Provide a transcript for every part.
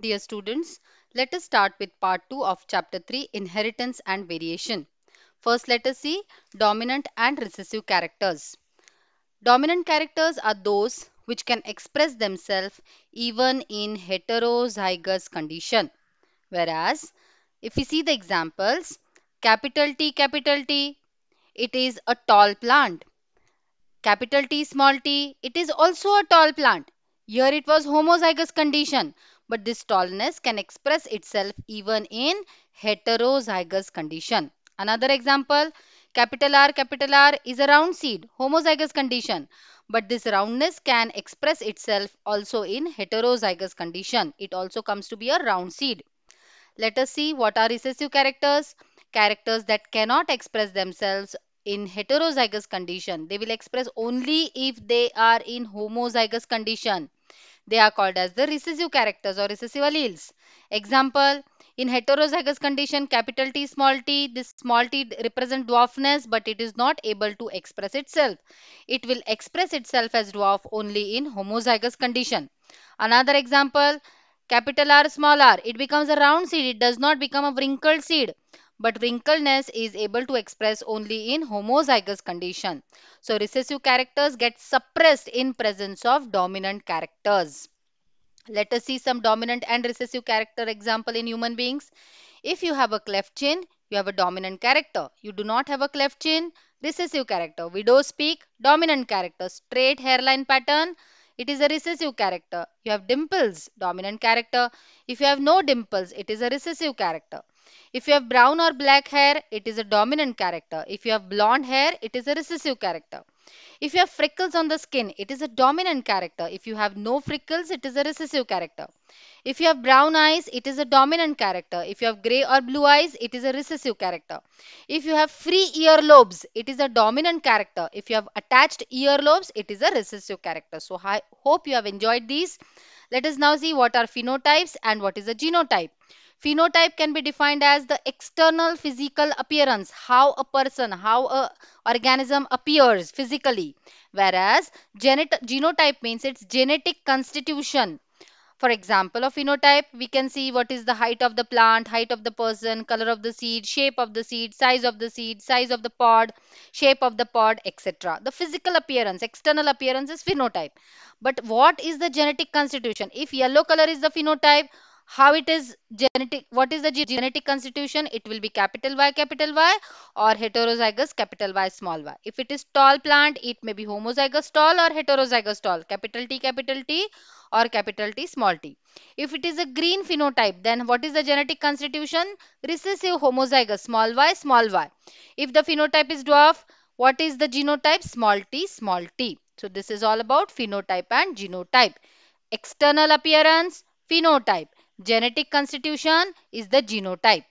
Dear students, let us start with part 2 of chapter 3 inheritance and variation. First let us see dominant and recessive characters. Dominant characters are those which can express themselves even in heterozygous condition. Whereas if we see the examples capital T capital T it is a tall plant. Capital T small t it is also a tall plant. Here it was homozygous condition but this tallness can express itself even in heterozygous condition. Another example, capital R, capital R is a round seed, homozygous condition. But this roundness can express itself also in heterozygous condition. It also comes to be a round seed. Let us see what are recessive characters. Characters that cannot express themselves in heterozygous condition. They will express only if they are in homozygous condition. They are called as the recessive characters or recessive alleles. Example, in heterozygous condition, capital T, small t, this small t represent dwarfness, but it is not able to express itself. It will express itself as dwarf only in homozygous condition. Another example, capital R, small r, it becomes a round seed. It does not become a wrinkled seed but wrinkleness is able to express only in homozygous condition. So recessive characters get suppressed in presence of dominant characters. Let us see some dominant and recessive character example in human beings. If you have a cleft chin, you have a dominant character. You do not have a cleft chin, recessive character. Widow's peak, dominant character. Straight hairline pattern, it is a recessive character. You have dimples, dominant character. If you have no dimples, it is a recessive character. If you have brown or black hair, it is a dominant character. If you have blonde hair, it is a recessive character. If you have freckles on the skin, it is a dominant character. If you have no freckles, it is a recessive character. If you have brown eyes, it is a dominant character. If you have grey or blue eyes, it is a recessive character. If you have free ear lobes, it is a dominant character. If you have attached ear lobes, it is a recessive character. So I hope you have enjoyed these. Let us now see what are phenotypes and what is a genotype phenotype can be defined as the external physical appearance how a person how a organism appears physically whereas genotype means its genetic constitution for example, a phenotype, we can see what is the height of the plant, height of the person, color of the seed, shape of the seed, size of the seed, size of the pod, shape of the pod, etc. The physical appearance, external appearance is phenotype. But what is the genetic constitution? If yellow color is the phenotype, how it is genetic what is the genetic constitution it will be capital y capital y or heterozygous capital y small y if it is tall plant it may be homozygous tall or heterozygous tall capital t capital t or capital t small t if it is a green phenotype then what is the genetic constitution recessive homozygous small y small y if the phenotype is dwarf what is the genotype small t small t so this is all about phenotype and genotype external appearance phenotype Genetic constitution is the genotype.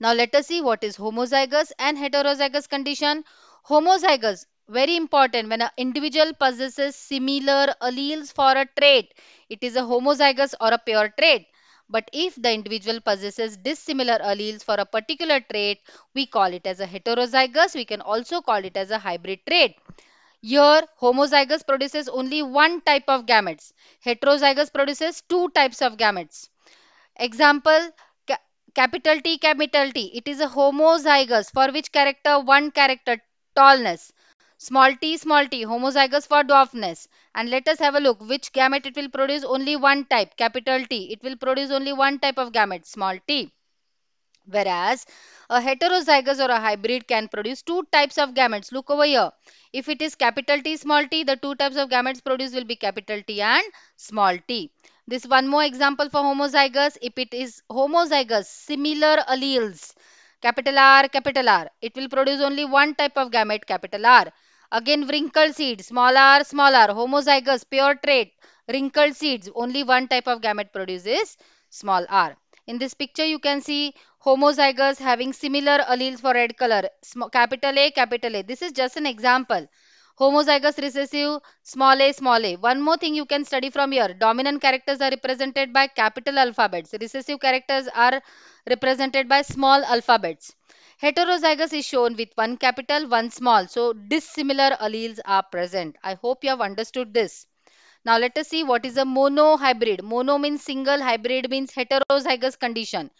Now let us see what is homozygous and heterozygous condition. Homozygous, very important when an individual possesses similar alleles for a trait. It is a homozygous or a pure trait. But if the individual possesses dissimilar alleles for a particular trait, we call it as a heterozygous. We can also call it as a hybrid trait. Here, homozygous produces only one type of gametes. Heterozygous produces two types of gametes. Example, ca capital T, capital T. It is a homozygous for which character? One character, tallness. Small t, small t, homozygous for dwarfness. And let us have a look which gamete it will produce only one type, capital T. It will produce only one type of gamete, small t. Whereas a heterozygous or a hybrid can produce two types of gametes. Look over here. If it is capital T, small t, the two types of gametes produced will be capital T and small t. This one more example for homozygous. If it is homozygous, similar alleles, capital R, capital R, it will produce only one type of gamete, capital R. Again, wrinkled seed, small r, small r, homozygous, pure trait, wrinkled seeds, only one type of gamete produces small r. In this picture, you can see homozygous having similar alleles for red color. Capital A, capital A. This is just an example. Homozygous recessive, small a, small a. One more thing you can study from here. Dominant characters are represented by capital alphabets. Recessive characters are represented by small alphabets. Heterozygous is shown with one capital, one small. So, dissimilar alleles are present. I hope you have understood this. Now let us see what is a monohybrid. Mono means single, hybrid means heterozygous condition.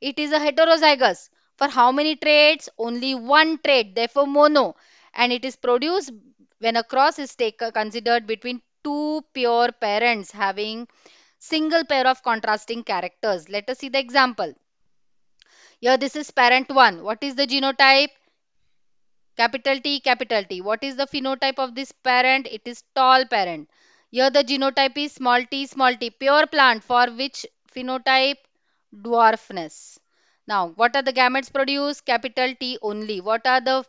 It is a heterozygous. For how many traits? Only one trait, therefore mono. And it is produced when a cross is taken, considered between two pure parents having single pair of contrasting characters. Let us see the example. Here this is parent 1. What is the genotype? Capital T, capital T. What is the phenotype of this parent? It is tall parent. Here the genotype is small t small t pure plant for which phenotype dwarfness. Now what are the gametes produced? Capital T only. What are the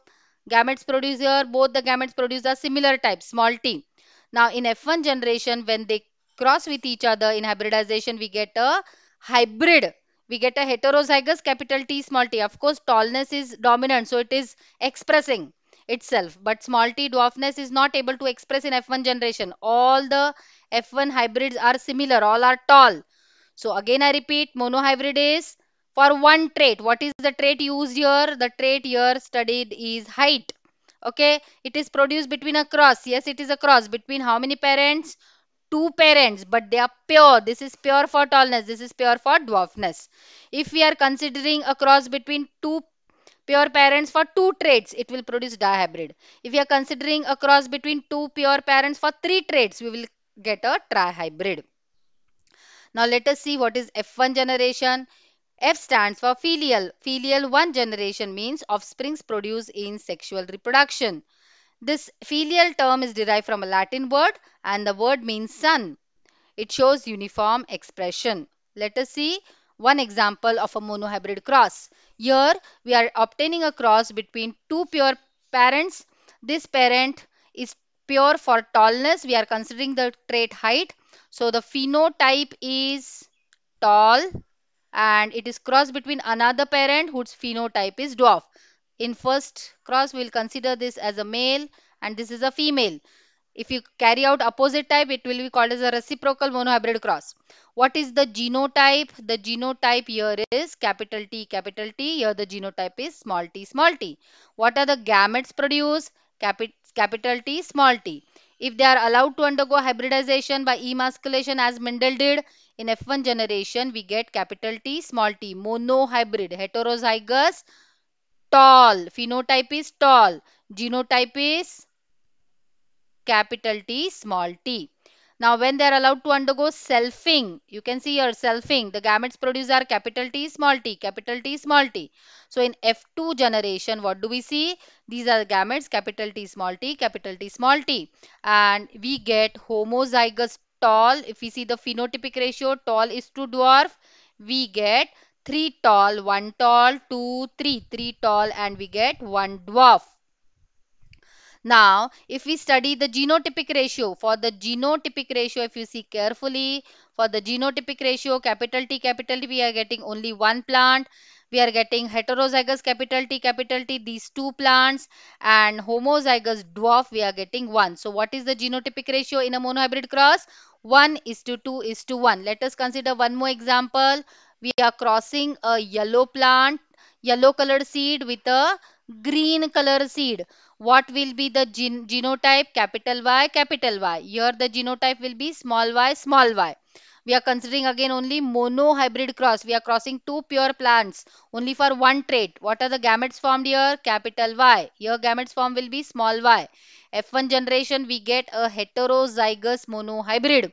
gametes produced here? Both the gametes produced are similar type small t. Now in F1 generation when they cross with each other in hybridization we get a hybrid we get a heterozygous capital T small t. Of course, tallness is dominant, so it is expressing itself. But small t dwarfness is not able to express in F1 generation. All the F1 hybrids are similar, all are tall. So again I repeat, monohybrid is for one trait. What is the trait used here? The trait here studied is height. Okay, it is produced between a cross. Yes, it is a cross between how many parents? two parents but they are pure this is pure for tallness this is pure for dwarfness if we are considering a cross between two pure parents for two traits, it will produce dihybrid. If you are considering a cross between two pure parents for three traits, we will get a trihybrid. Now let us see what is F1 generation. F stands for filial. Filial 1 generation means offsprings produced in sexual reproduction. This filial term is derived from a Latin word and the word means son. It shows uniform expression. Let us see one example of a monohybrid cross. Here we are obtaining a cross between two pure parents. This parent is pure for tallness. We are considering the trait height. So the phenotype is tall and it is cross between another parent whose phenotype is dwarf. In first cross we will consider this as a male and this is a female. If you carry out opposite type, it will be called as a reciprocal monohybrid cross. What is the genotype? The genotype here is capital T, capital T. Here the genotype is small t, small t. What are the gametes produced? capital T, small t. If they are allowed to undergo hybridization by emasculation as Mendel did, in F1 generation, we get capital T, small t, monohybrid, heterozygous, tall. Phenotype is tall. Genotype is capital T, small t. Now, when they are allowed to undergo selfing, you can see here selfing, the gametes produced are capital T, small t, capital T, small t. So, in F2 generation, what do we see? These are the gametes, capital T, small t, capital T, small t. And we get homozygous tall. If we see the phenotypic ratio, tall is to dwarf, we get 3 tall, 1 tall, 2, 3, 3 tall, and we get 1 dwarf. Now, if we study the genotypic ratio, for the genotypic ratio, if you see carefully, for the genotypic ratio, capital T, capital T, we are getting only one plant. We are getting heterozygous capital T, capital T, these two plants and homozygous dwarf, we are getting one. So, what is the genotypic ratio in a monohybrid cross? 1 is to 2 is to 1. Let us consider one more example. We are crossing a yellow plant, yellow colored seed with a green color seed. What will be the gen genotype? Capital Y, capital Y. Here the genotype will be small y, small y. We are considering again only mono hybrid cross. We are crossing two pure plants only for one trait. What are the gametes formed here? Capital Y. Here gametes form will be small y. F1 generation we get a heterozygous mono hybrid.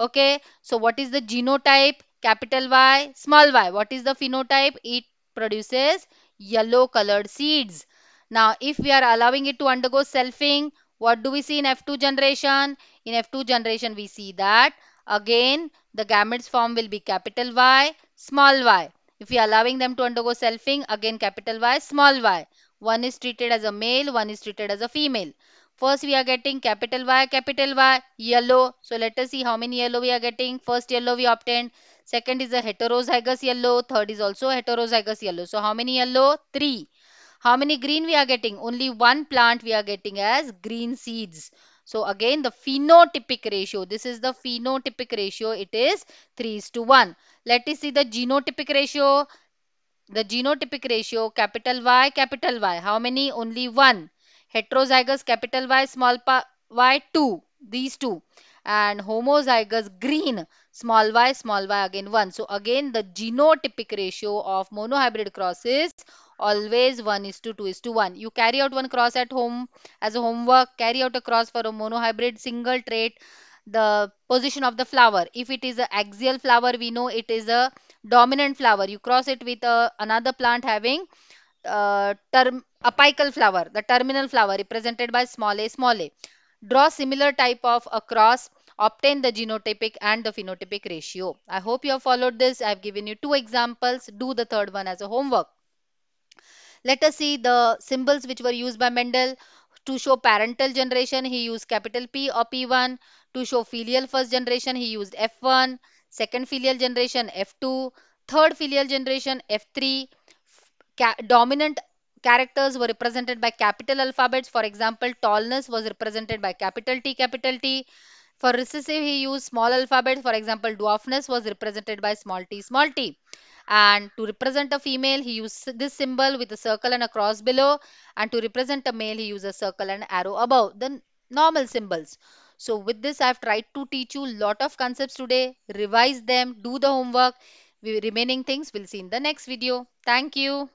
Okay. So what is the genotype? Capital Y, small y. What is the phenotype? It produces yellow colored seeds. Now, if we are allowing it to undergo selfing, what do we see in F2 generation? In F2 generation, we see that again the gametes form will be capital Y, small y. If we are allowing them to undergo selfing, again capital Y, small y. One is treated as a male, one is treated as a female. First we are getting capital Y, capital Y, yellow. So let us see how many yellow we are getting. First yellow we obtained. Second is a heterozygous yellow. Third is also heterozygous yellow. So how many yellow? Three. How many green we are getting? Only one plant we are getting as green seeds. So again the phenotypic ratio. This is the phenotypic ratio. It is 3 is to 1. Let us see the genotypic ratio. The genotypic ratio capital Y capital Y. How many? Only 1. Heterozygous capital Y small y 2. These two and homozygous green small y small y again 1. So again the genotypic ratio of monohybrid cross is always 1 is to 2 is to 1. You carry out one cross at home as a homework, carry out a cross for a monohybrid single trait the position of the flower. If it is an axial flower, we know it is a dominant flower. You cross it with a, uh, another plant having uh, term apical flower, the terminal flower represented by small a, small a. Draw similar type of a cross obtain the genotypic and the phenotypic ratio. I hope you have followed this. I have given you two examples. Do the third one as a homework. Let us see the symbols which were used by Mendel. To show parental generation, he used capital P or P1. To show filial first generation, he used F1. Second filial generation, F2. Third filial generation, F3. dominant characters were represented by capital alphabets. For example, tallness was represented by capital T, capital T. For recessive, he used small alphabets. For example, dwarfness was represented by small t, small t. And to represent a female, he used this symbol with a circle and a cross below. And to represent a male, he used a circle and arrow above. The normal symbols. So with this, I've tried to teach you lot of concepts today. Revise them, do the homework. The remaining things we'll see in the next video. Thank you.